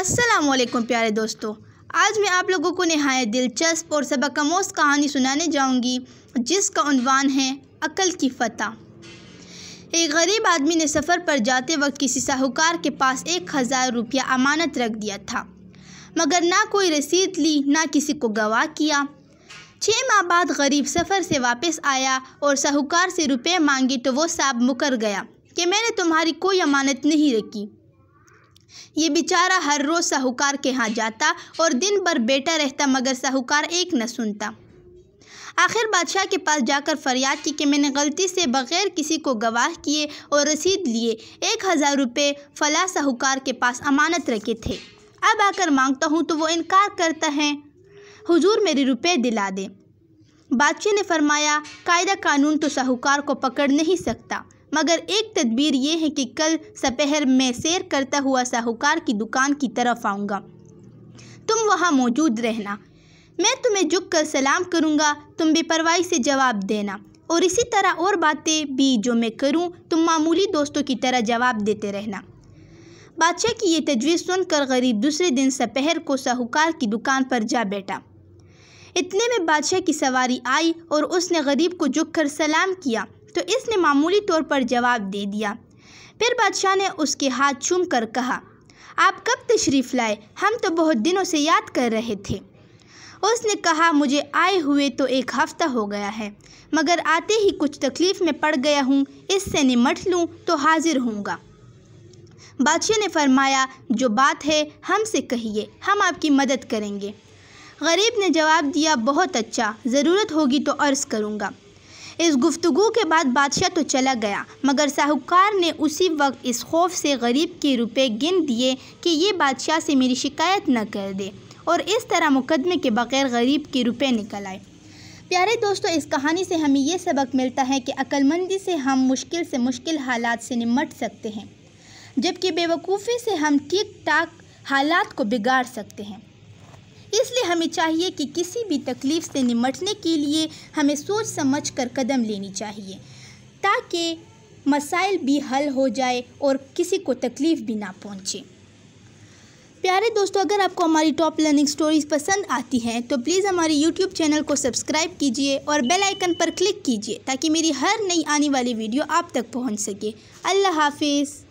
असलम प्यारे दोस्तों आज मैं आप लोगों को नहायत दिलचस्प और सबक आमोज कहानी सुनाने जाऊंगी जिसका उनवान है अकल की फतह एक गरीब आदमी ने सफ़र पर जाते वक्त किसी साहूकार के पास एक हज़ार रुपया अमानत रख दिया था मगर ना कोई रसीद ली ना किसी को गवाह किया छः माह बाद गरीब सफ़र से वापस आया और साहूकार से रुपये मांगे तो वो साहब मुकर गया कि मैंने तुम्हारी कोई अमानत नहीं रखी ये बेचारा हर रोज़ साहूकार के यहाँ जाता और दिन भर बेटा रहता मगर साहूकार एक न सुनता आखिर बादशाह के पास जाकर फरियाद की कि मैंने गलती से बग़ैर किसी को गवाह किए और रसीद लिए एक हज़ार रुपये फला साहूकार के पास अमानत रखे थे अब आकर मांगता हूँ तो वो इनकार करता है हुजूर मेरे रुपये दिला दे बादशाह ने फरमाया कायदा कानून तो साहूकार को पकड़ नहीं सकता मगर एक तदबीर ये है कि कल सपहर मैं सैर करता हुआ साहूकार की दुकान की तरफ आऊँगा तुम वहाँ मौजूद रहना मैं तुम्हें झुक कर सलाम करूँगा तुम बेपरवाही से जवाब देना और इसी तरह और बातें भी जो मैं करूँ तुम मामूली दोस्तों की तरह जवाब देते रहना बादशाह की ये तजवीज़ सुनकर गरीब दूसरे दिन सपहर को साहूकार की दुकान पर जा बैठा इतने में बादशाह की सवारी आई और उसने गरीब को झुक कर सलाम किया तो इसने मामूली तौर पर जवाब दे दिया फिर बादशाह ने उसके हाथ चूम कर कहा आप कब तशरीफ़ लाए हम तो बहुत दिनों से याद कर रहे थे उसने कहा मुझे आए हुए तो एक हफ़्ता हो गया है मगर आते ही कुछ तकलीफ़ में पड़ गया हूँ इससे निमट लूँ तो हाजिर होऊंगा बादशाह ने फरमाया जो बात है हमसे कहिए हम आपकी मदद करेंगे गरीब ने जवाब दिया बहुत अच्छा ज़रूरत होगी तो अर्ज़ करूँगा इस गुफ्तु के बाद बादशाह तो चला गया मगर साहूकार ने उसी वक्त इस खौफ से गरीब के रुपए गिन दिए कि ये बादशाह से मेरी शिकायत न कर दे और इस तरह मुकदमे के बग़ैर गरीब के रुपए निकल आए प्यारे दोस्तों इस कहानी से हमें यह सबक मिलता है कि अक्लमंदी से हम मुश्किल से मुश्किल हालात से निमट सकते हैं जबकि बेवकूफ़ी से हम ठीक ठाक हालात को बिगाड़ सकते हैं इसलिए हमें चाहिए कि किसी भी तकलीफ़ से निमटने के लिए हमें सोच समझ कर कदम लेनी चाहिए ताकि मसाइल भी हल हो जाए और किसी को तकलीफ़ भी ना पहुँचे प्यारे दोस्तों अगर आपको हमारी टॉप लर्निंग स्टोरीज पसंद आती हैं तो प्लीज़ हमारे यूट्यूब चैनल को सब्सक्राइब कीजिए और बेल आइकन पर क्लिक कीजिए ताकि मेरी हर नई आने वाली वीडियो आप तक पहुंच सके अल्लाह हाफिज़